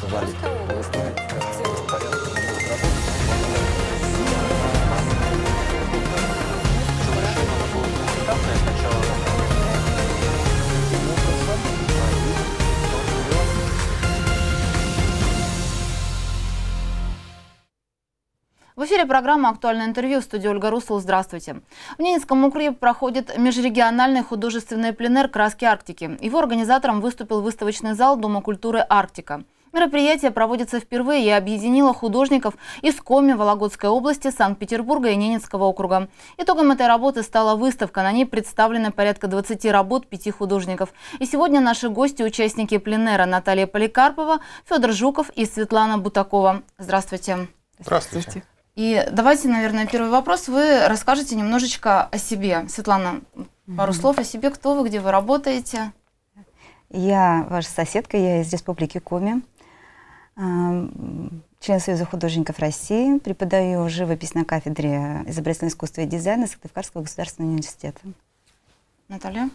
Тогда называли. эфире программа «Актуальное интервью» в студии Ольга Русл. Здравствуйте. В Ненецком округе проходит межрегиональный художественный пленер «Краски Арктики». Его организатором выступил выставочный зал Дома культуры «Арктика». Мероприятие проводится впервые и объединило художников из Коми, Вологодской области, Санкт-Петербурга и Ненецкого округа. Итогом этой работы стала выставка. На ней представлены порядка 20 работ пяти художников. И сегодня наши гости – участники пленера Наталья Поликарпова, Федор Жуков и Светлана Бутакова. Здравствуйте. Здравствуйте. И давайте, наверное, первый вопрос. Вы расскажете немножечко о себе. Светлана, пару слов о себе. Кто вы, где вы работаете? Я ваша соседка, я из Республики Коми, а, член Союза художников России, преподаю живопись на кафедре изобразительного искусства и дизайна Сыктывкарского государственного университета. Наталья?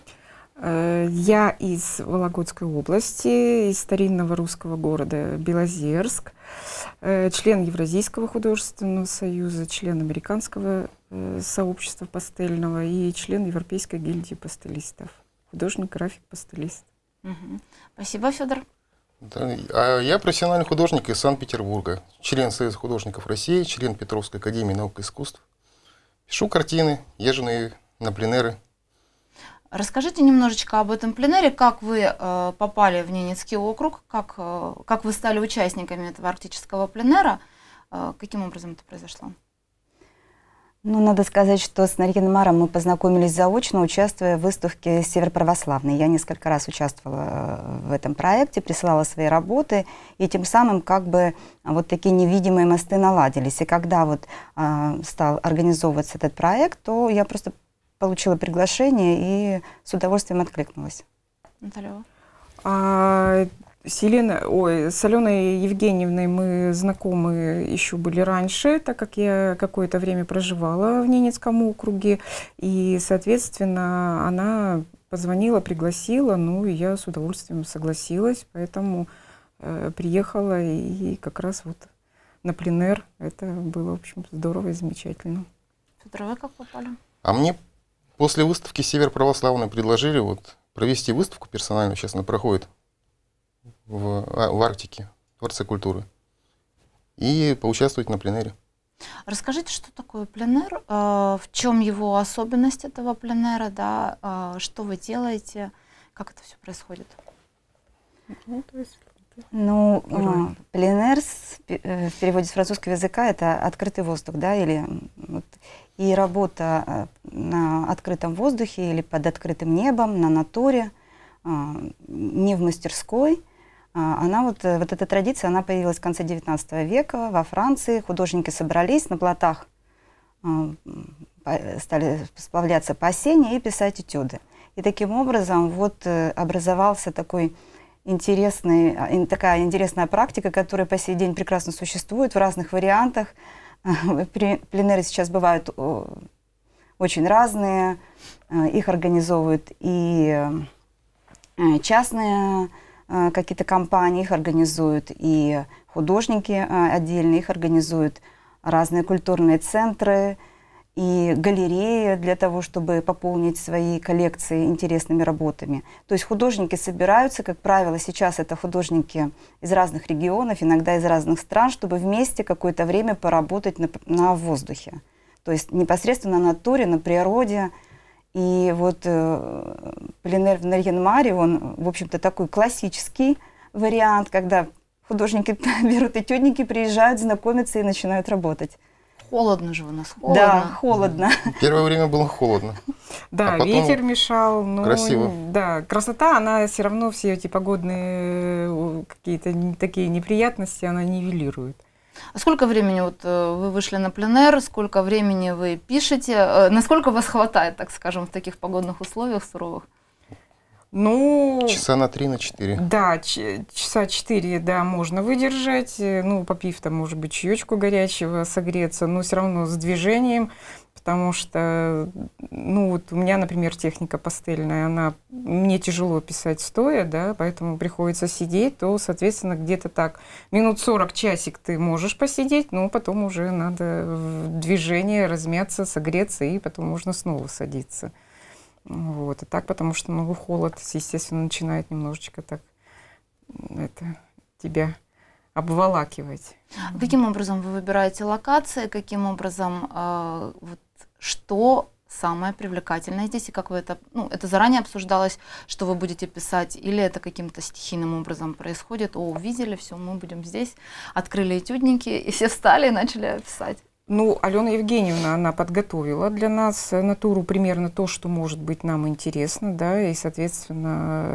Э, я из Вологодской области, из старинного русского города Белозерск, э, член Евразийского художественного союза, член Американского э, сообщества пастельного и член Европейской гильдии пастелистов, художник, график, пастелист. Спасибо, Федор. Да, а я профессиональный художник из Санкт-Петербурга, член Союза художников России, член Петровской академии наук и искусств. Пишу картины, езжу на пленеры, Расскажите немножечко об этом пленэре, как вы э, попали в Ненецкий округ, как, э, как вы стали участниками этого арктического пленэра, э, каким образом это произошло? Ну, надо сказать, что с Нарьяном Маром мы познакомились заочно, участвуя в выставке «Североправославный». Я несколько раз участвовала в этом проекте, присылала свои работы, и тем самым как бы а, вот такие невидимые мосты наладились. И когда вот э, стал организовываться этот проект, то я просто получила приглашение и с удовольствием откликнулась. Наталья. Селена, ой, с Аленой Евгеньевной мы знакомы еще были раньше, так как я какое-то время проживала в Ненецком округе, и, соответственно, она позвонила, пригласила, ну, и я с удовольствием согласилась, поэтому э, приехала и как раз вот на пленер. Это было, в общем, здорово и замечательно. Федор, вы как попали? А мне После выставки «Север православный» предложили вот провести выставку персональную, сейчас она проходит в, а, в Арктике, Дворце культуры, и поучаствовать на пленэре. Расскажите, что такое пленэр, э, в чем его особенность этого пленэра, да, э, что вы делаете, как это все происходит? Ну, то есть ну, Ура. Э, пленер в переводе с французского языка это открытый воздух, да, или вот, и работа э, на открытом воздухе или под открытым небом, на натуре, а, не в мастерской, а, она вот, э, вот эта традиция, она появилась в конце XIX века во Франции. Художники собрались на плотах, а, стали сплавляться по осенне и писать этюды. И таким образом вот э, образовался такой интересный, такая интересная практика, которая по сей день прекрасно существует в разных вариантах. Пленеры сейчас бывают очень разные. Э, их организовывают и э, частные э, какие-то компании, их организуют и художники отдельные, их организуют разные культурные центры, и галереи для того, чтобы пополнить свои коллекции интересными работами. То есть художники собираются, как правило, сейчас это художники из разных регионов, иногда из разных стран, чтобы вместе какое-то время поработать на, на воздухе. То есть непосредственно на натуре, на природе. И вот э, пленер в Нарьенмаре, он, в общем-то, такой классический вариант, когда художники берут этюдники, приезжают, знакомятся и начинают работать холодно же у нас, холодно. Да, холодно. Первое время было холодно. Да, а ветер мешал. Но, ну, Красиво. Да, красота, она все равно все эти погодные э, какие-то такие неприятности, она нивелирует. А сколько времени вот э, вы вышли на пленер, сколько времени вы пишете, э, насколько вас хватает, так скажем, в таких погодных условиях суровых? Ну, часа на три, на четыре. Да, часа четыре, да, можно выдержать. Ну, попив там, может быть, чаечку горячего, согреться, но все равно с движением, потому что, ну, вот у меня, например, техника пастельная, она, мне тяжело писать стоя, да, поэтому приходится сидеть, то, соответственно, где-то так, минут сорок часик ты можешь посидеть, но потом уже надо в движение размяться, согреться, и потом можно снова садиться. Вот. И так, потому что, ну, холод, естественно, начинает немножечко так это, тебя обволакивать. А каким образом вы выбираете локации, каким образом, э, вот, что самое привлекательное здесь, и как вы это, ну, это заранее обсуждалось, что вы будете писать, или это каким-то стихийным образом происходит, о, увидели, все, мы будем здесь, открыли этюдники, и все встали и начали писать. Ну, Алена Евгеньевна, она подготовила для нас э, натуру примерно то, что может быть нам интересно, да, и, соответственно,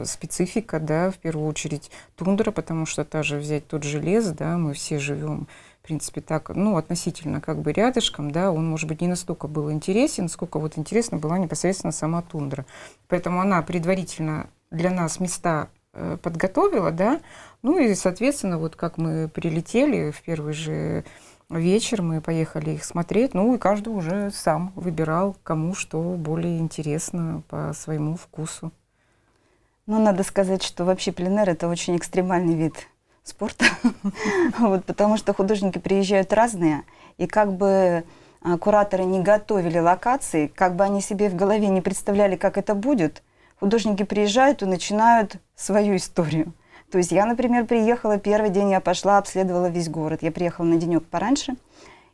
э, специфика, да, в первую очередь тундра, потому что та же взять тот же да, мы все живем, в принципе, так, ну, относительно как бы рядышком, да, он, может быть, не настолько был интересен, сколько вот интересна была непосредственно сама тундра. Поэтому она предварительно для нас места э, подготовила, да, ну и, соответственно, вот как мы прилетели в первый же вечер мы поехали их смотреть, ну и каждый уже сам выбирал, кому что более интересно по своему вкусу. Ну, надо сказать, что вообще пленер – это очень экстремальный вид спорта, вот, потому что художники приезжают разные, и как бы а, кураторы не готовили локации, как бы они себе в голове не представляли, как это будет, художники приезжают и начинают свою историю – то есть я, например, приехала, первый день я пошла, обследовала весь город. Я приехала на денек пораньше,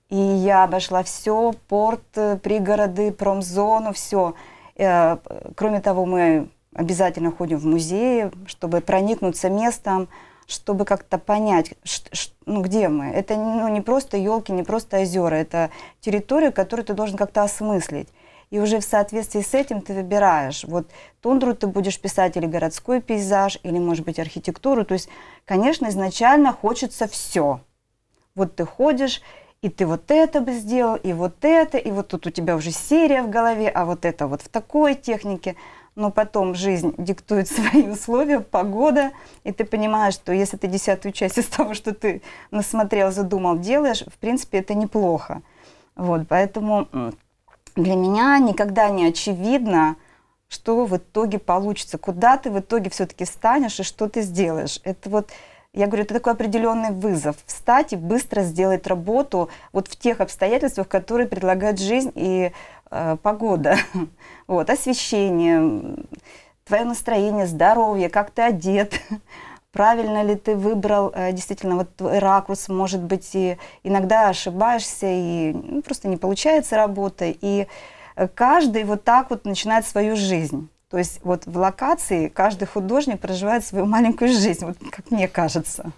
и я обошла все, порт, э, пригороды, промзону, все. Э, кроме того, мы обязательно ходим в музеи, чтобы проникнуться местом, чтобы как-то понять, ну, где мы. Это ну, не просто елки, не просто озера, это территория, которую ты должен как-то осмыслить и уже в соответствии с этим ты выбираешь, вот тундру ты будешь писать или городской пейзаж, или, может быть, архитектуру. То есть, конечно, изначально хочется все. Вот ты ходишь, и ты вот это бы сделал, и вот это, и вот тут у тебя уже серия в голове, а вот это вот в такой технике. Но потом жизнь диктует свои условия, погода, и ты понимаешь, что если ты десятую часть из того, что ты насмотрел, задумал, делаешь, в принципе, это неплохо. Вот, поэтому для меня никогда не очевидно, что в итоге получится, куда ты в итоге все-таки станешь и что ты сделаешь. Это вот, я говорю, это такой определенный вызов. Встать и быстро сделать работу вот в тех обстоятельствах, которые предлагает жизнь и э, погода. Вот, освещение, твое настроение, здоровье, как ты одет. правильно ли ты выбрал, э, действительно, вот твой ракурс, может быть, и иногда ошибаешься, и ну, просто не получается работа, и э, каждый вот так вот начинает свою жизнь. То есть вот в локации каждый художник проживает свою маленькую жизнь, вот как мне кажется.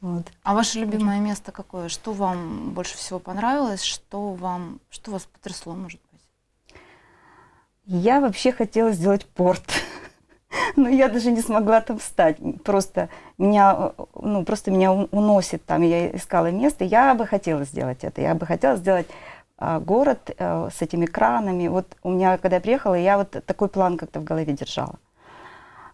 Вот. А ваше любимое место какое? Что вам больше всего понравилось? Что вам, что вас потрясло, может быть? Я вообще хотела сделать порт. но ну, я даже не смогла там встать. Просто меня, ну, просто меня уносит там, я искала место. Я бы хотела сделать это, я бы хотела сделать а, город э, с этими кранами. Вот у меня, когда я приехала, я вот такой план как-то в голове держала.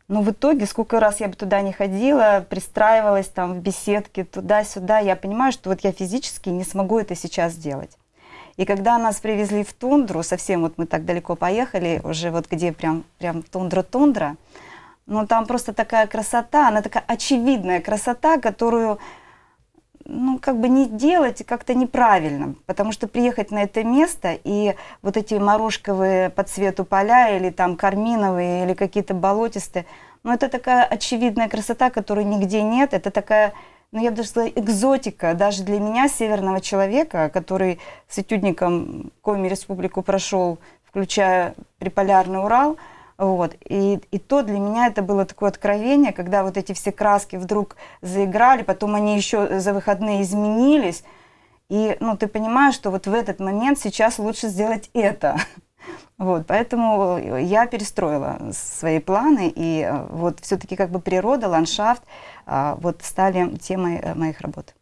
Но в итоге, сколько раз я бы туда не ходила, пристраивалась там в беседке туда-сюда, я понимаю, что вот я физически не смогу это сейчас сделать. И когда нас привезли в тундру, совсем вот мы так далеко поехали, уже вот где прям, прям тундра-тундра, но там просто такая красота, она такая очевидная красота, которую ну, как бы не делать как-то неправильно, потому что приехать на это место и вот эти морожковые по цвету поля или там карминовые или какие-то болотистые, ну, это такая очевидная красота, которой нигде нет, это такая, ну, я бы даже сказала, экзотика даже для меня, северного человека, который с этюдником Коми Республику прошел, включая Приполярный Урал – вот. И, и то для меня это было такое откровение, когда вот эти все краски вдруг заиграли, потом они еще за выходные изменились. И ну, ты понимаешь, что вот в этот момент сейчас лучше сделать это. Вот, поэтому я перестроила свои планы, и э, вот все-таки как бы природа, ландшафт а, вот стали темой э, моих работ.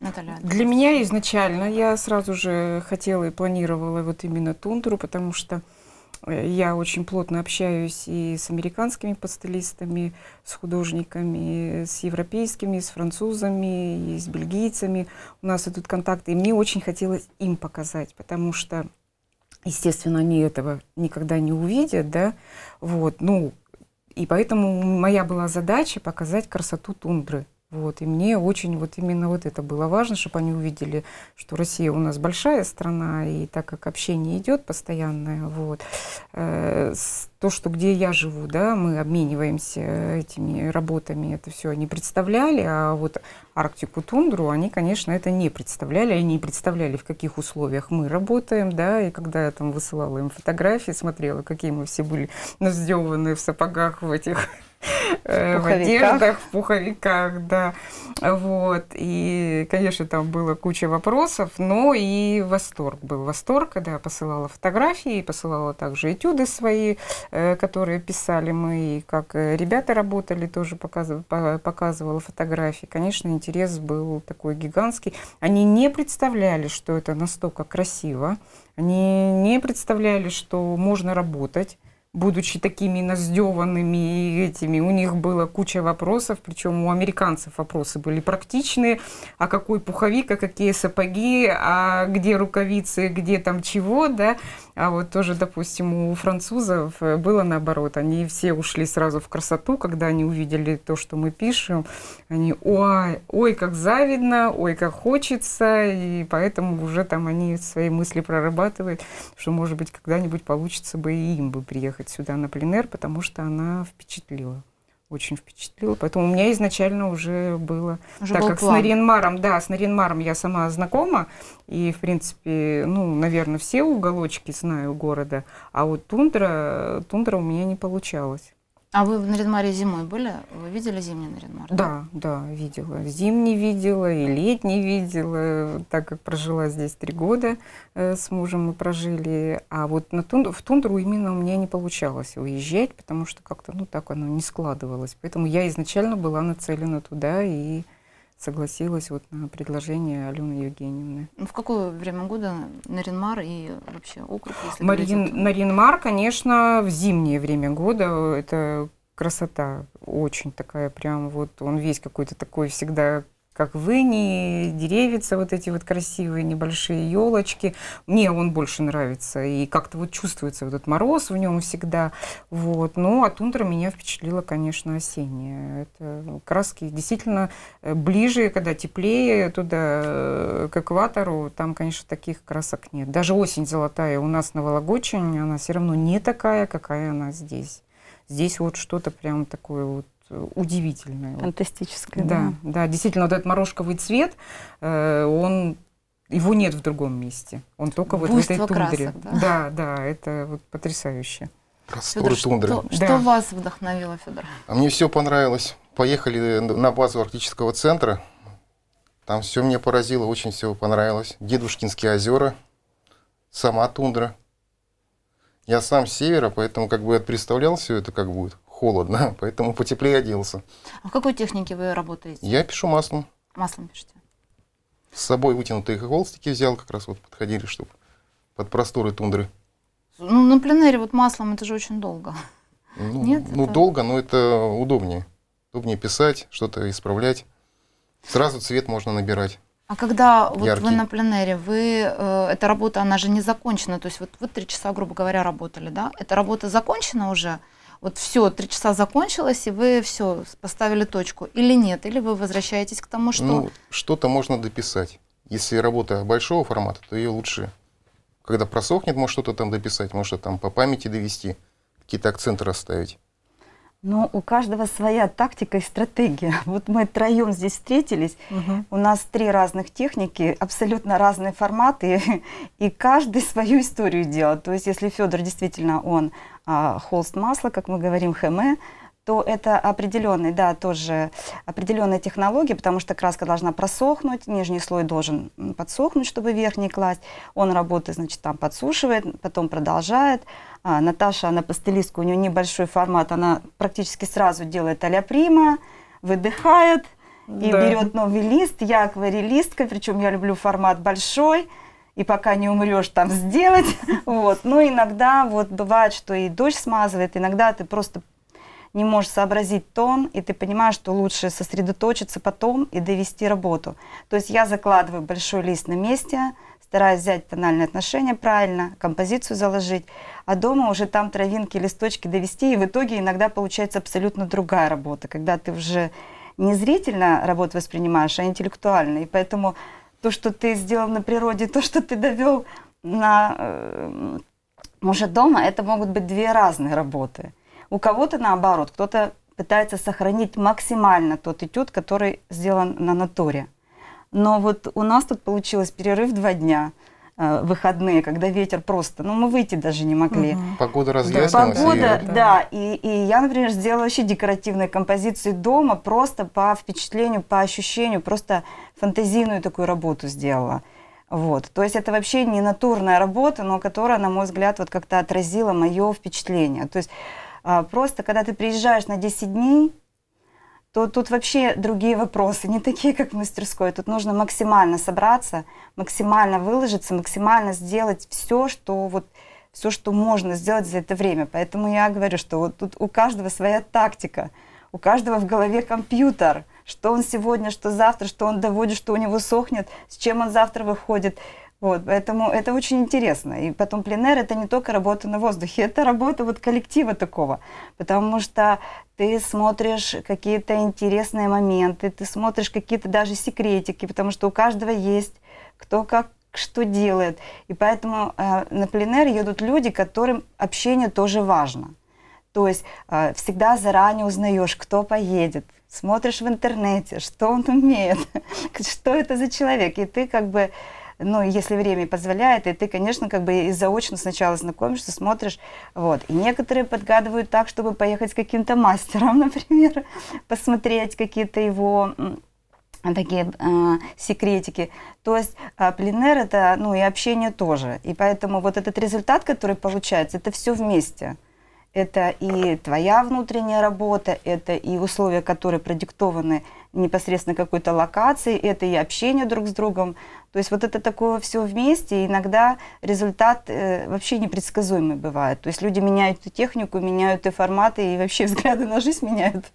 Наталья. Для меня изначально я сразу же хотела и планировала вот именно тундру, потому что Э, я очень плотно общаюсь и с американскими пастелистами, с художниками, с европейскими, с французами, и с бельгийцами. У нас идут контакты, и мне очень хотелось им показать, потому что, естественно, они этого никогда не увидят, да, вот, ну, и поэтому моя была задача показать красоту тундры, вот. И мне очень вот именно вот это было важно, чтобы они увидели, что Россия у нас большая страна, и так как общение идет постоянное, вот, э, то, что где я живу, да, мы обмениваемся этими работами, это все они представляли, а вот Арктику, тундру, они, конечно, это не представляли, они не представляли, в каких условиях мы работаем, да, и когда я там высылала им фотографии, смотрела, какие мы все были наздеваны в сапогах в этих в э, одеждах, в пуховиках, да. Вот. И, конечно, там было куча вопросов, но и восторг был. Восторг, когда я посылала фотографии, посылала также этюды свои, э, которые писали мы, и как э, ребята работали, тоже показывала, показывала фотографии. Конечно, интерес был такой гигантский. Они не представляли, что это настолько красиво. Они не представляли, что можно работать будучи такими наздеванными и этими, у них было куча вопросов, причем у американцев вопросы были практичные, а какой пуховик, а какие сапоги, а где рукавицы, где там чего, да, а вот тоже, допустим, у французов э, было наоборот. Они все ушли сразу в красоту, когда они увидели то, что мы пишем. Они, ой, ой, как завидно, ой, как хочется. И поэтому уже там они свои мысли прорабатывают, что, может быть, когда-нибудь получится бы и им бы приехать сюда на пленер, потому что она впечатлила очень впечатлило, Поэтому у меня изначально уже было... Уже так был как план. с Наринмаром, да, с Наринмаром я сама знакома. И, в принципе, ну, наверное, все уголочки знаю города. А вот тундра, тундра у меня не получалось. А вы на Ренмаре зимой были? Вы видели зимний Наринмар? Да, да, да, видела. Зимний видела и летний видела, так как прожила здесь три года э, с мужем мы прожили. А вот на тундру, в тундру именно у меня не получалось уезжать, потому что как-то ну так оно не складывалось. Поэтому я изначально была нацелена туда и согласилась вот на предложение Алены Евгеньевны. Ну В какое время года Наринмар и вообще округ? Если Марин, говорить, Наринмар, конечно, в зимнее время года. Это красота очень такая прям вот. Он весь какой-то такой всегда как вы, ни деревица, вот эти вот красивые небольшие елочки. Мне он больше нравится, и как-то вот чувствуется вот этот мороз в нем всегда. Вот. Ну, а тундра меня впечатлила, конечно, осенняя. Это ну, краски действительно э, ближе, когда теплее туда, э, к экватору, там, конечно, таких красок нет. Даже осень золотая у нас на Вологодчине, она все равно не такая, какая она здесь. Здесь вот что-то прям такое вот удивительное. Фантастическое. Да, да, да, действительно, вот этот морожковый цвет, э, он его нет в другом месте. Он только Буйство вот в этой тундре. Красок, да? да, да, это вот потрясающе. Просторы Федор, тундры. Что, да. вас вдохновило, Федор? А мне все понравилось. Поехали на базу Арктического центра. Там все меня поразило, очень все понравилось. Дедушкинские озера, сама тундра. Я сам с севера, поэтому как бы я представлял все это, как будет холодно, поэтому потеплее оделся. А в какой технике вы работаете? Я пишу маслом. Маслом пишете? С собой вытянутые холстики взял, как раз вот подходили, чтобы под просторы тундры. Ну, на пленере вот маслом это же очень долго. Ну, Нет, ну это... долго, но это удобнее. Удобнее писать, что-то исправлять. Сразу цвет можно набирать. А когда вот вы на пленере, вы, э, эта работа, она же не закончена, то есть вот вы три часа, грубо говоря, работали, да? Эта работа закончена уже? вот все, три часа закончилось, и вы все, поставили точку, или нет, или вы возвращаетесь к тому, что... Ну, что-то можно дописать. Если работа большого формата, то ее лучше, когда просохнет, может что-то там дописать, может что-то там по памяти довести, какие-то акценты расставить. Но ну, у каждого своя тактика и стратегия. Вот мы троем здесь встретились. Угу. У нас три разных техники, абсолютно разные форматы, и каждый свою историю делает. То есть, если Федор действительно он а, холст масла, как мы говорим, хэме, то это определенный, да, тоже определенная технология, потому что краска должна просохнуть, нижний слой должен подсохнуть, чтобы верхний класть. Он работает, значит, там подсушивает, потом продолжает. А, Наташа, она пастелистка, у нее небольшой формат, она практически сразу делает а-ля прима, выдыхает и да. берет новый лист. Я акварелистка, причем я люблю формат большой, и пока не умрешь, там сделать. Вот. Но иногда вот бывает, что и дождь смазывает, иногда ты просто не можешь сообразить тон, и ты понимаешь, что лучше сосредоточиться потом и довести работу. То есть я закладываю большой лист на месте, стараюсь взять тональные отношения правильно, композицию заложить, а дома уже там травинки, листочки довести, и в итоге иногда получается абсолютно другая работа, когда ты уже не зрительно работу воспринимаешь, а интеллектуально. И поэтому то, что ты сделал на природе, то, что ты довел на мужа эм, дома, это могут быть две разные работы. У кого-то наоборот, кто-то пытается сохранить максимально тот этюд, который сделан на натуре. Но вот у нас тут получилось перерыв два дня э, выходные, когда ветер просто, ну мы выйти даже не могли. Угу. Погода разъяснилась. Да, погода, и... да. И, и я, например, сделала вообще декоративные композиции дома просто по впечатлению, по ощущению, просто фантазийную такую работу сделала. Вот. То есть это вообще не натурная работа, но которая, на мой взгляд, вот как-то отразила мое впечатление. То есть а, просто когда ты приезжаешь на 10 дней, то тут вообще другие вопросы, не такие, как в мастерской. Тут нужно максимально собраться, максимально выложиться, максимально сделать все, что вот все, что можно сделать за это время. Поэтому я говорю, что вот тут у каждого своя тактика, у каждого в голове компьютер, что он сегодня, что завтра, что он доводит, что у него сохнет, с чем он завтра выходит. Вот, поэтому это очень интересно. И потом пленер это не только работа на воздухе, это работа вот коллектива такого, потому что ты смотришь какие-то интересные моменты, ты смотришь какие-то даже секретики, потому что у каждого есть кто как что делает. И поэтому э, на пленер едут люди, которым общение тоже важно. То есть э, всегда заранее узнаешь, кто поедет, смотришь в интернете, что он умеет, что это за человек. И ты как бы ну, если время позволяет, и ты, конечно, как бы и заочно сначала знакомишься, смотришь, вот. И некоторые подгадывают так, чтобы поехать с каким-то мастером, например, посмотреть какие-то его такие э, секретики. То есть э, а, пленер это, ну и общение тоже. И поэтому вот этот результат, который получается, это все вместе это и твоя внутренняя работа, это и условия, которые продиктованы непосредственно какой-то локацией, это и общение друг с другом. То есть вот это такое все вместе, иногда результат э, вообще непредсказуемый бывает. То есть люди меняют и технику, меняют и форматы, и вообще взгляды на жизнь меняют.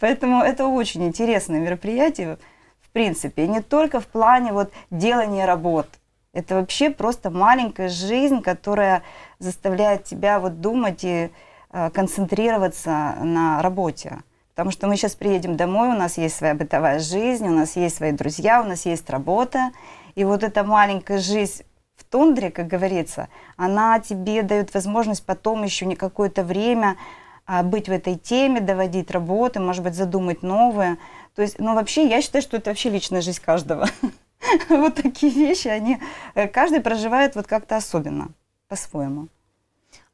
Поэтому это очень интересное мероприятие, в принципе, не только в плане вот делания работ. Это вообще просто маленькая жизнь, которая заставляет тебя вот думать и Э, концентрироваться на работе. Потому что мы сейчас приедем домой, у нас есть своя бытовая жизнь, у нас есть свои друзья, у нас есть работа. И вот эта маленькая жизнь в тундре, как говорится, она тебе дает возможность потом еще не какое-то время а, быть в этой теме, доводить работы, может быть, задумать новые. То есть, ну, вообще, я считаю, что это вообще личная жизнь каждого. Вот такие вещи, они, э, каждый проживает вот как-то особенно, по-своему.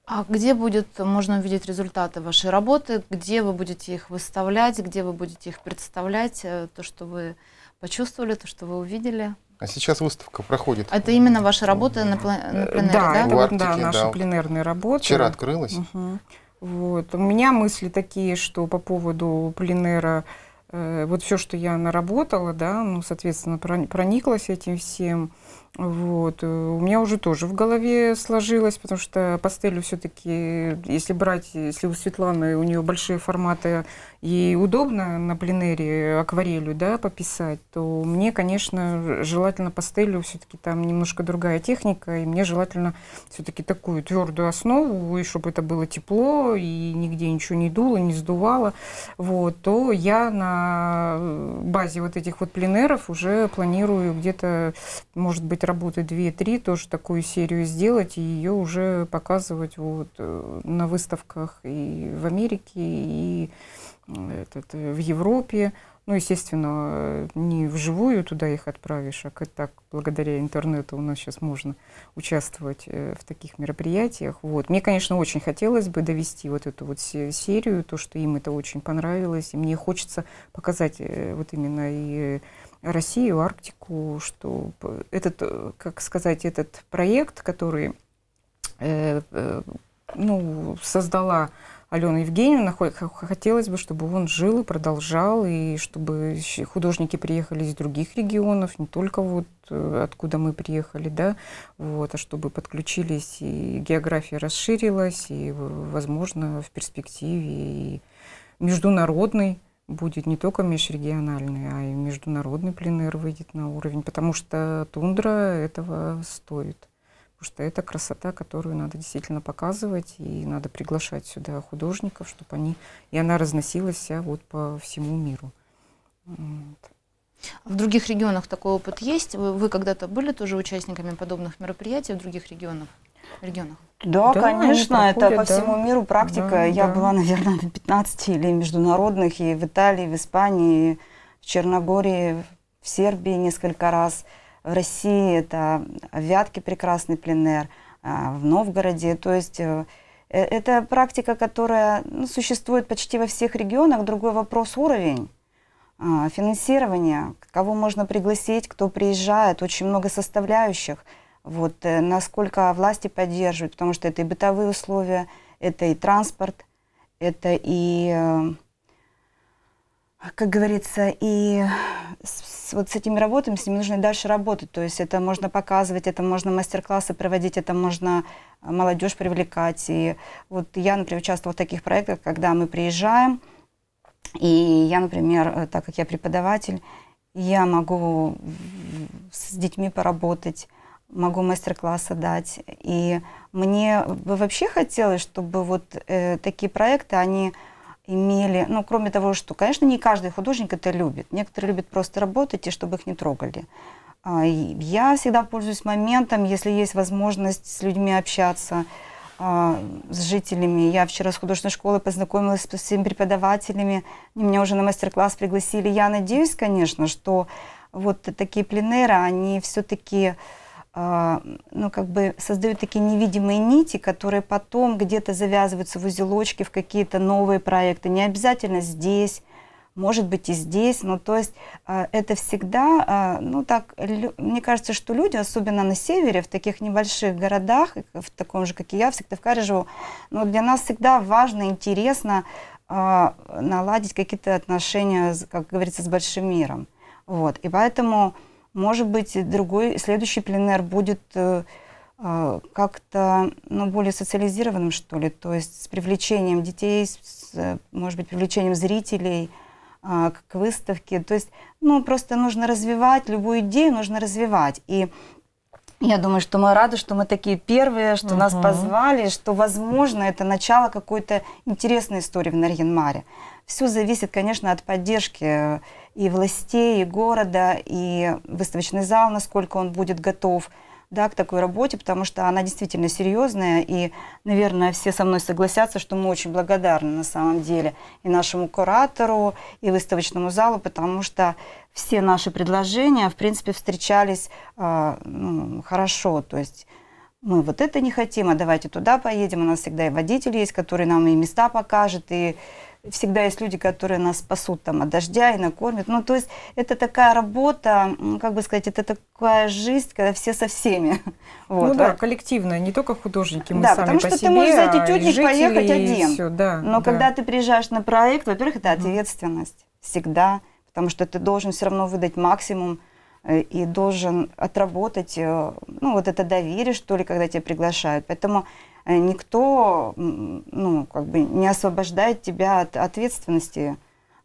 А где будет э, можно увидеть результаты вашей работы, где вы будете их выставлять, где вы будете их представлять, э, то, что вы почувствовали, то, что вы увидели? А сейчас выставка проходит. Это именно ваша работа на, пл- на э, пленэре, да? Да, это Арктике, да, наши да. пленерные работы. Вчера открылась. Угу. Вот. У меня мысли такие, что по поводу пленера, э, вот все, что я наработала, да, ну, соответственно, прониклась этим всем. Вот. Э, у меня уже тоже в голове сложилось, потому что пастелью все-таки, если брать, если у Светланы, у нее большие форматы, и удобно на пленере акварелью да, пописать, то мне, конечно, желательно пастелью все-таки там немножко другая техника, и мне желательно все-таки такую твердую основу, и чтобы это было тепло, и нигде ничего не дуло, не сдувало, вот, то я на э, базе вот этих вот пленеров уже планирую где-то, может быть, работы 2-3, тоже такую серию сделать, и ее уже показывать вот э, на выставках и в Америке, и этот, э, в Европе. Ну, естественно, э, не вживую туда их отправишь, а как так, благодаря интернету у нас сейчас можно участвовать э, в таких мероприятиях. Вот. Мне, конечно, очень хотелось бы довести вот эту вот серию, то, что им это очень понравилось, и мне хочется показать вот именно и Россию, Арктику, что этот, как сказать, этот проект, который ну, создала Алену Евгеньевну, хотелось бы, чтобы он жил и продолжал, и чтобы художники приехали из других регионов, не только вот э, откуда мы приехали, да, вот, а чтобы подключились, и география расширилась, и, возможно, в перспективе и международный будет не только межрегиональный, а и международный пленер выйдет на уровень, потому что тундра этого стоит что это красота, которую надо действительно показывать, и надо приглашать сюда художников, чтобы они... И она разносилась вся вот по всему миру. Вот. А в других регионах такой опыт есть? Вы, вы когда-то были тоже участниками подобных мероприятий в других регионах? регионах? Да, да конечно, проходят, это по да. всему миру практика. Да, Я да. была, наверное, на 15 или международных, и в Италии, и в Испании, и в Черногории, в Сербии несколько раз в России это Вятки прекрасный пленер, а в Новгороде. То есть э, э, это практика, которая ну, существует почти во всех регионах. Другой вопрос уровень а, финансирования, кого можно пригласить, кто приезжает, очень много составляющих, вот, э, насколько власти поддерживают, потому что это и бытовые условия, это и транспорт, это и, как говорится, и вот с этими работами, с ними нужно и дальше работать. То есть это можно показывать, это можно мастер-классы проводить, это можно э, молодежь привлекать. И вот я, например, участвовала в таких проектах, когда мы приезжаем, и я, например, э, так как я преподаватель, я могу с детьми поработать, могу мастер-классы дать. И мне бы вообще хотелось, чтобы вот э, такие проекты, они имели, ну, кроме того, что, конечно, не каждый художник это любит. Некоторые любят просто работать и чтобы их не трогали. А, я всегда пользуюсь моментом, если есть возможность с людьми общаться, а, с жителями. Я вчера с художественной школы познакомилась с всеми преподавателями. Меня уже на мастер-класс пригласили. Я надеюсь, конечно, что вот такие пленеры, они все-таки а, ну, как бы создают такие невидимые нити, которые потом где-то завязываются в узелочки, в какие-то новые проекты. Не обязательно здесь, может быть и здесь, но то есть а, это всегда, а, ну так, мне кажется, что люди, особенно на севере, в таких небольших городах, в таком же, как и я, в Сыктывкаре живу, но для нас всегда важно, интересно наладить какие-то отношения, как говорится, с большим миром. Вот, и поэтому может быть, другой, следующий пленер будет э, э, как-то ну, более социализированным, что ли, то есть с привлечением детей, с, э, может быть, привлечением зрителей а, к выставке. То есть, ну, просто нужно развивать, любую идею нужно развивать. И я думаю, что мы рады, что мы такие первые, что угу. нас позвали, что, возможно, это начало какой-то интересной истории в Нарьянмаре. Все зависит, конечно, от поддержки и властей, и города, и выставочный зал, насколько он будет готов да, к такой работе, потому что она действительно серьезная, и, наверное, все со мной согласятся, что мы очень благодарны на самом деле и нашему куратору, и выставочному залу, потому что все наши предложения, в принципе, встречались э, ну, хорошо, то есть мы вот это не хотим, а давайте туда поедем, у нас всегда и водитель есть, который нам и места покажет, и всегда есть люди, которые нас спасут там от дождя и накормят. Ну, то есть это такая работа, как бы сказать, это такая жизнь, когда все со всеми. Вот. Ну да, а... коллективная, не только художники, мы да, сами потому по что себе, ты можешь зайти эти тетник поехать один. Все, да, Но да. когда ты приезжаешь на проект, во-первых, это ответственность всегда, потому что ты должен все равно выдать максимум э, и должен отработать, э, ну, вот это доверие, что ли, когда тебя приглашают. Поэтому Э, никто ну, как бы не освобождает тебя от ответственности.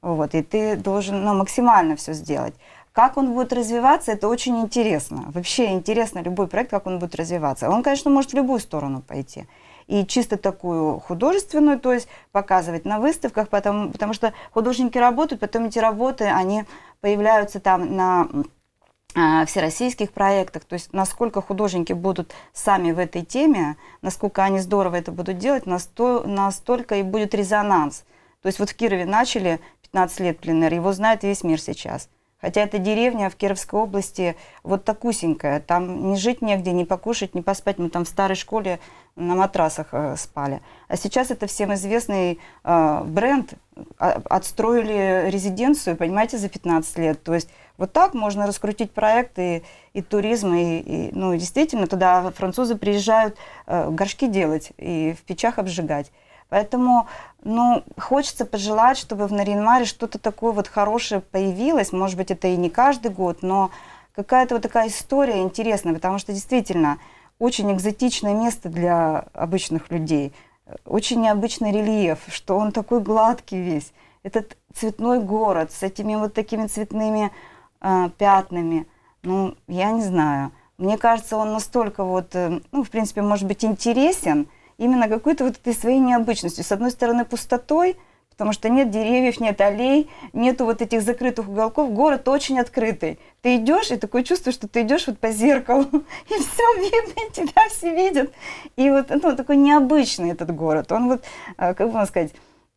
Вот, и ты должен ну, максимально все сделать. Как он будет развиваться, это очень интересно. Вообще интересно любой проект, как он будет развиваться. Он, конечно, может в любую сторону пойти. И чисто такую художественную, то есть показывать на выставках, потому, потому что художники работают, потом эти работы, они появляются там на Э, всероссийских проектах, то есть насколько художники будут сами в этой теме, насколько они здорово это будут делать, насто, настолько и будет резонанс. То есть вот в Кирове начали 15 лет пленер, его знает весь мир сейчас. Хотя эта деревня в Кировской области вот такусенькая, там не жить негде, не покушать, не поспать. Мы там в старой школе на матрасах э, спали. А сейчас это всем известный э, бренд. Отстроили резиденцию, понимаете, за 15 лет. То есть вот так можно раскрутить проект и, и туризм, и, и ну, действительно туда французы приезжают э, горшки делать и в печах обжигать. Поэтому, ну, хочется пожелать, чтобы в Наринмаре что-то такое вот хорошее появилось. Может быть, это и не каждый год, но какая-то вот такая история интересная, потому что действительно очень экзотичное место для обычных людей. Очень необычный рельеф, что он такой гладкий весь. Этот цветной город с этими вот такими цветными э, пятнами. Ну, я не знаю. Мне кажется, он настолько вот, э, ну, в принципе, может быть, интересен именно какой-то вот этой своей необычностью. С одной стороны, пустотой, потому что нет деревьев, нет аллей, нету вот этих закрытых уголков. Город очень открытый. Ты идешь, и такое чувство, что ты идешь вот по зеркалу, и все видно, и тебя все видят. И вот ну, такой необычный этот город. Он вот, э, как бы вам сказать,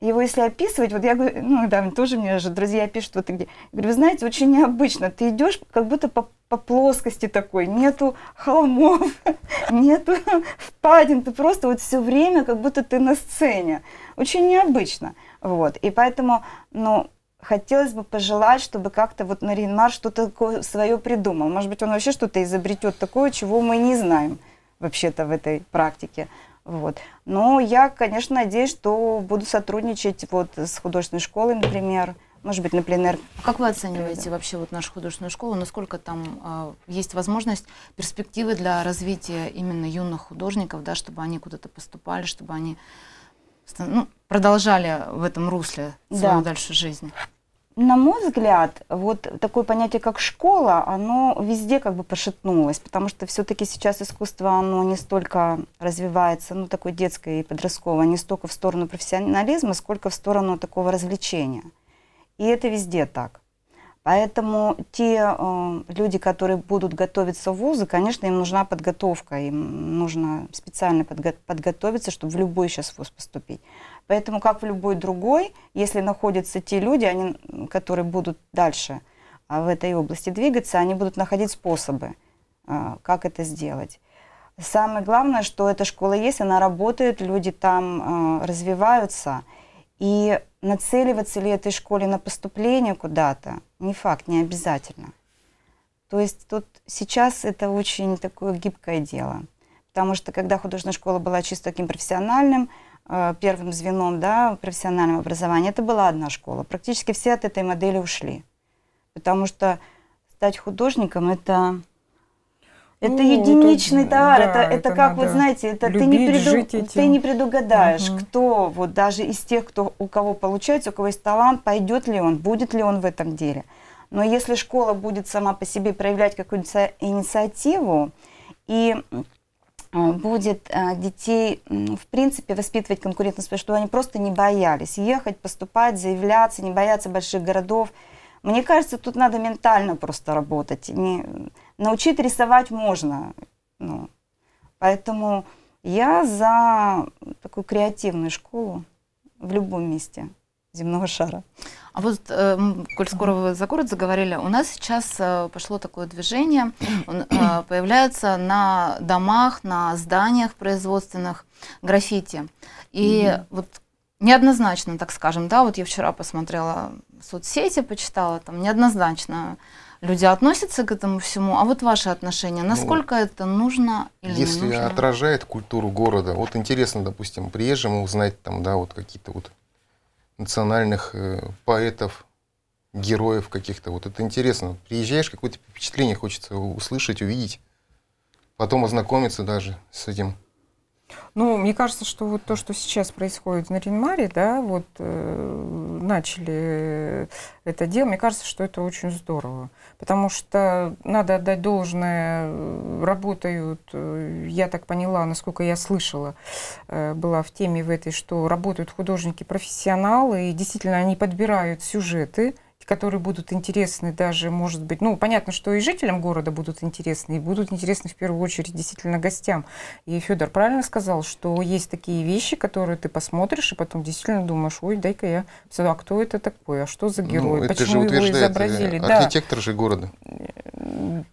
его если описывать, вот я говорю, ну да, тоже мне же друзья пишут, вот ты где. Я говорю, вы знаете, очень необычно, ты идешь как будто по, по плоскости такой, нету холмов, нету впадин, ты просто вот все время как будто ты на сцене. Очень необычно, вот. И поэтому, ну, хотелось бы пожелать, чтобы как-то вот Наринмар что-то такое свое придумал. Может быть, он вообще что-то изобретет такое, чего мы не знаем вообще-то в этой практике. Вот. Но я, конечно, надеюсь, что буду сотрудничать вот с художественной школой, например, может быть, на пленэр. А как вы оцениваете вообще вот нашу художественную школу? Насколько там э, есть возможность, перспективы для развития именно юных художников, да, чтобы они куда-то поступали, чтобы они ну, продолжали в этом русле свою да. дальше жизнь? на мой взгляд, вот такое понятие, как школа, оно везде как бы пошатнулось, потому что все-таки сейчас искусство, оно не столько развивается, ну, такое детское и подростковое, не столько в сторону профессионализма, сколько в сторону такого развлечения. И это везде так. Поэтому те э, люди, которые будут готовиться в вузы, конечно, им нужна подготовка, им нужно специально подго подготовиться, чтобы в любой сейчас вуз поступить. Поэтому, как в любой другой, если находятся те люди, они, которые будут дальше а, в этой области двигаться, они будут находить способы, а, как это сделать. Самое главное, что эта школа есть, она работает, люди там а, развиваются. И нацеливаться ли этой школе на поступление куда-то, не факт, не обязательно. То есть тут сейчас это очень такое гибкое дело. Потому что когда художественная школа была чисто таким профессиональным, Э, первым звеном да, профессионального образования, это была одна школа. Практически все от этой модели ушли. Потому что стать художником это это ну, единичный тут, товар, да, это, это, это как, вот знаете, это любить, ты, не преду... ты не предугадаешь, угу. кто, вот даже из тех, кто, у кого получается, у кого есть талант, пойдет ли он, будет ли он в этом деле. Но если школа будет сама по себе проявлять какую-то инициативу и Э, будет э, детей, в принципе, воспитывать конкурентоспособность, чтобы они просто не боялись ехать, поступать, заявляться, не бояться больших городов. Мне кажется, тут надо ментально просто работать. Не... Научить рисовать можно. Ну, поэтому я за такую креативную школу в любом месте земного шара. А вот, э, коль скоро вы за город заговорили, у нас сейчас э, пошло такое движение, он, э, появляются на домах, на зданиях производственных граффити. И mm-hmm. вот неоднозначно, так скажем, да, вот я вчера посмотрела соцсети, почитала, там неоднозначно люди относятся к этому всему, а вот ваши отношения, ну, насколько ну, это нужно или если не нужно? Если отражает культуру города, вот интересно, допустим, приезжим узнать там, да, вот какие-то вот национальных э, поэтов, героев каких-то. Вот это интересно. Приезжаешь, какое-то впечатление хочется услышать, увидеть, потом ознакомиться даже с этим ну, мне кажется, что вот то, что сейчас происходит на Ринмаре, да, вот э, начали это дело, мне кажется, что это очень здорово. Потому что надо отдать должное, э, работают, э, я так поняла, насколько я слышала, э, была в теме в этой, что работают художники-профессионалы, и действительно они подбирают сюжеты, которые будут интересны даже, может быть, ну, понятно, что и жителям города будут интересны, и будут интересны в первую очередь действительно гостям. И Федор правильно сказал, что есть такие вещи, которые ты посмотришь, и потом действительно думаешь, ой, дай-ка я, а кто это такой, а что за ну, герой, ну, почему его э, изобразили. Архитектор да. же города.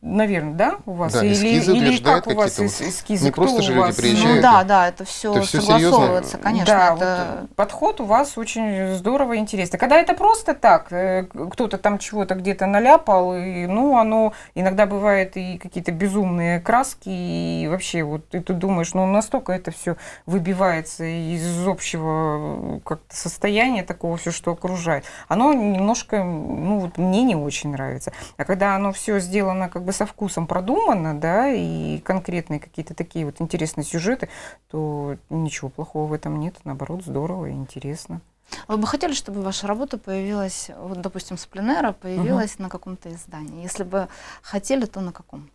Наверное, да, у вас? Да, или, или как у вас эс эскизы? Не кто просто же люди приезжают. Ну да, да, это все это согласовывается, все конечно. Да, это... вот, подход у вас очень здорово и интересно. Когда это просто так, э, кто-то там чего-то где-то наляпал, и, ну, оно иногда бывает и какие-то безумные краски, и вообще вот и ты думаешь, ну, настолько это все выбивается из общего э, как-то состояния такого все, что окружает. Оно немножко, ну, вот мне не очень нравится. А когда оно все сделано как бы со вкусом продумано, да, и конкретные какие-то такие вот интересные сюжеты, то ничего плохого в этом нет, наоборот, здорово и интересно. Вы бы хотели, чтобы ваша работа появилась, вот, допустим, с пленера, появилась угу. на каком-то издании? Если бы хотели, то на каком?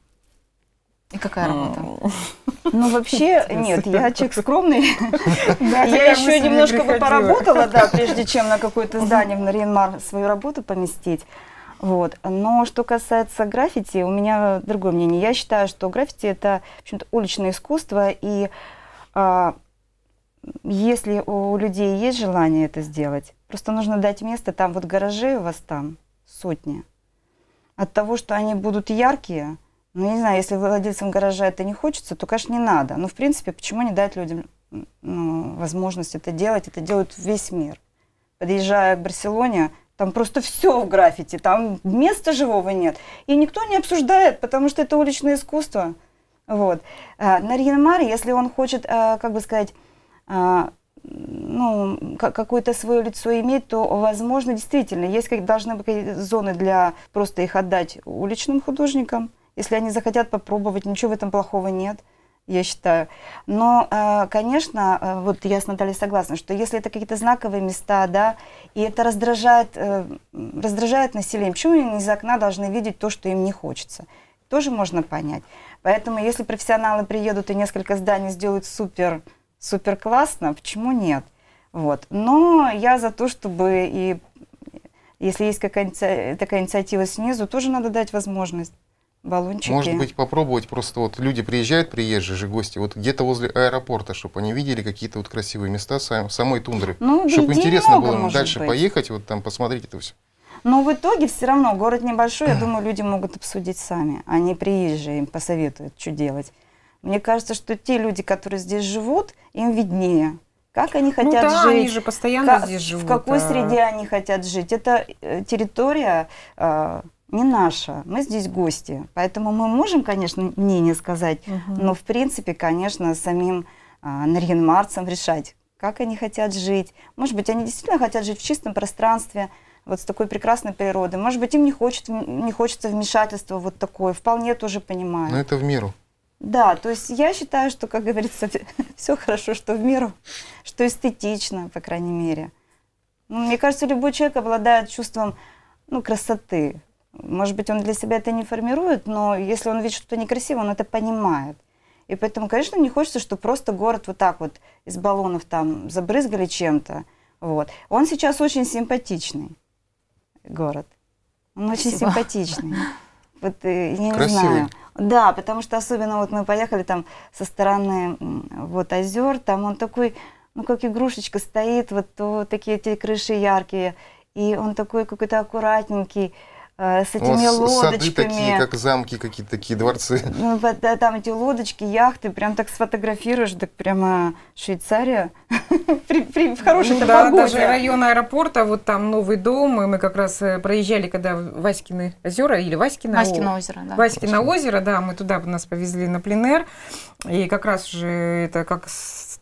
И какая работа? Ну, вообще, нет, я человек скромный. Я еще немножко бы поработала, да, прежде чем на какое-то издание в Нарьянмар свою работу поместить. Вот. Но что касается граффити, у меня другое мнение. Я считаю, что граффити это, в общем-то, уличное искусство, и а, если у людей есть желание это сделать, просто нужно дать место, там вот гаражей у вас там сотни. От того, что они будут яркие, ну, я не знаю, если владельцам гаража это не хочется, то, конечно, не надо. Но, в принципе, почему не дать людям ну, возможность это делать? Это делают весь мир. Подъезжая к Барселоне, там просто все в граффити, там места живого нет. И никто не обсуждает, потому что это уличное искусство. Вот. Э, на Рьенмаре, если он хочет, э, как бы сказать, а, ну, какое-то свое лицо иметь, то, возможно, действительно, есть как, должны быть зоны для просто их отдать уличным художникам, если они захотят попробовать, ничего в этом плохого нет я считаю. Но, а, конечно, а, вот я с Натальей согласна, что если это какие-то знаковые места, да, и это раздражает, э, раздражает население, почему они из окна должны видеть то, что им не хочется? Тоже можно понять. Поэтому, если профессионалы приедут и несколько зданий сделают супер супер классно, почему нет? Вот. Но я за то, чтобы и если есть какая-нибудь такая инициатива снизу, тоже надо дать возможность баллончики. Может быть, попробовать просто вот люди приезжают, приезжие же гости, вот где-то возле аэропорта, чтобы они видели какие-то вот красивые места сам, самой тундры. Ну, чтобы интересно много, было дальше быть. поехать, вот там посмотреть это все. Но в итоге все равно город небольшой, я думаю, люди могут обсудить сами. Они приезжие, им посоветуют, что делать. Мне кажется, что те люди, которые здесь живут, им виднее. Как они ну хотят ну, да, жить? Они же постоянно как, здесь живут. В какой а... среде они хотят жить? Это э, территория э, не наша. Мы здесь гости. Поэтому мы можем, конечно, мнение сказать, угу. но в принципе, конечно, самим э, нарьенмарцам решать, как они хотят жить. Может быть, они действительно хотят жить в чистом пространстве, вот с такой прекрасной природой. Может быть, им не, хочет, не хочется вмешательства вот такое. Вполне тоже понимаю. Но это в меру. Да, то есть я считаю, что, как говорится, все хорошо, что в меру, что эстетично, по крайней мере. Ну, мне кажется, любой человек обладает чувством ну, красоты. Может быть, он для себя это не формирует, но если он видит что-то некрасиво, он это понимает. И поэтому, конечно, не хочется, что просто город вот так вот из баллонов там забрызгали чем-то. Вот. Он сейчас очень симпатичный город. Он Спасибо. очень симпатичный вот э, я не Красивый. знаю. Да, потому что особенно вот мы поехали там со стороны вот озер, там он такой, ну как игрушечка стоит, вот то, такие эти крыши яркие, и он такой какой-то аккуратненький, Э, с этими У лодочками. Сады такие, как замки какие-то такие, дворцы. Ну, там эти лодочки, яхты, прям так сфотографируешь, так прямо Швейцария. при, при, в ну хорошей ну, да, погоде. даже район аэропорта, вот там новый дом, и мы как раз э, проезжали, когда Васькины озера или Васькино, Васькино озеро. Да. Васькино озеро, да, мы туда нас повезли на пленер, и как раз уже это как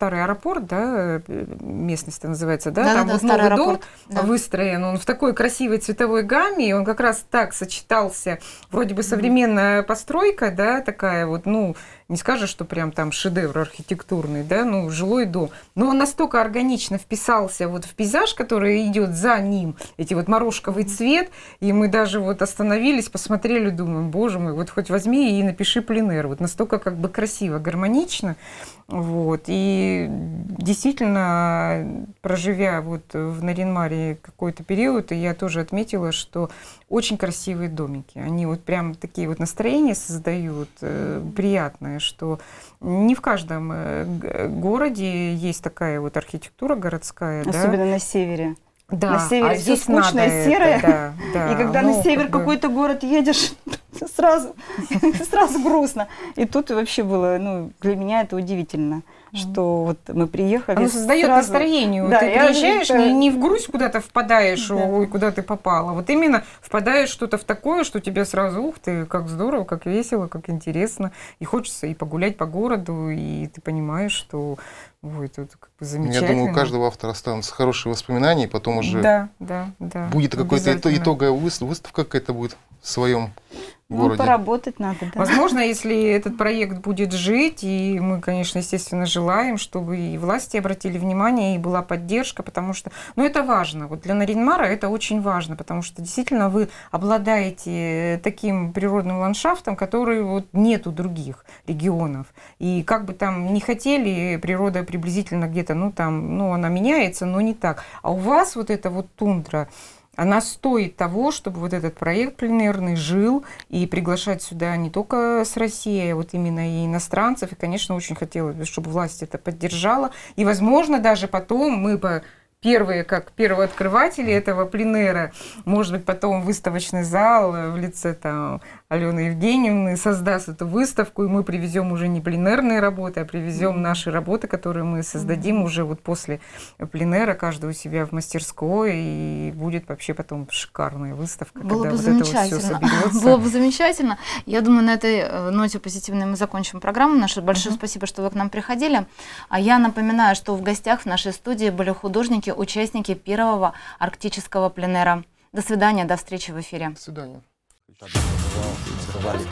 старый аэропорт, да, э, местность называется, да, да там да, вот новый аэропорт. дом да. выстроен, он в такой красивой цветовой гамме, он как раз так сочетался, вроде бы современная mm-hmm. постройка, да, такая вот, ну, не скажешь, что прям там шедевр архитектурный, да, ну, жилой дом. Но он настолько органично вписался вот в пейзаж, который идет за ним, эти вот морожковый цвет, и мы даже вот остановились, посмотрели, думаем, боже мой, вот хоть возьми и напиши пленер, вот настолько как бы красиво, гармонично, вот, и действительно, проживя вот в Наринмаре какой-то период, я тоже отметила, что очень красивые домики, они вот прям такие вот настроения создают, э, приятные, что не в каждом э, городе есть такая вот архитектура городская. Особенно да? на севере. Да, на севере а все скучное, серое. Это, да, да. И когда ну, на север как какой-то бы... город едешь, сразу, сразу грустно. И тут вообще было, ну, для меня это удивительно что вот мы приехали. Оно создает сразу... настроение. Да, ты приезжаешь, это... не, не в грусть куда-то впадаешь, да. ой, куда ты попала. Вот именно впадаешь что-то в такое, что тебе сразу, ух ты, как здорово, как весело, как интересно. И хочется и погулять по городу, и ты понимаешь, что Ой, это как бы замечательно. Я думаю, у каждого автора останутся хорошие воспоминания, и потом уже да, да, да, будет какая-то итоговая выставка какая-то будет в своем городе. Ну, поработать надо, да. Возможно, если этот проект будет жить, и мы, конечно, естественно, желаем, чтобы и власти обратили внимание, и была поддержка, потому что, ну, это важно. Вот для Наринмара это очень важно, потому что действительно вы обладаете э, таким природным ландшафтом, который вот нету других регионов. И как бы там не хотели, природа приблизительно где-то, ну, там, ну, она меняется, но не так. А у вас вот эта вот тундра, она стоит того, чтобы вот этот проект пленерный жил и приглашать сюда не только с России, а вот именно и иностранцев. И, конечно, очень хотелось бы, чтобы власть это поддержала. И, возможно, даже потом мы бы первые, как первооткрыватели этого пленера, может быть, потом выставочный зал в лице там Алены Евгеньевны создаст эту выставку, и мы привезем уже не пленерные работы, а привезем mm-hmm. наши работы, которые мы создадим mm-hmm. уже вот после пленера, каждого у себя в мастерской, и будет вообще потом шикарная выставка, Было когда бы вот замечательно. это вот все Было бы замечательно. Я думаю, на этой э, ноте позитивной мы закончим программу Наше Большое mm-hmm. спасибо, что вы к нам приходили. А я напоминаю, что в гостях в нашей студии были художники, участники первого арктического пленера. До свидания, до встречи в эфире. До свидания. Сорвали.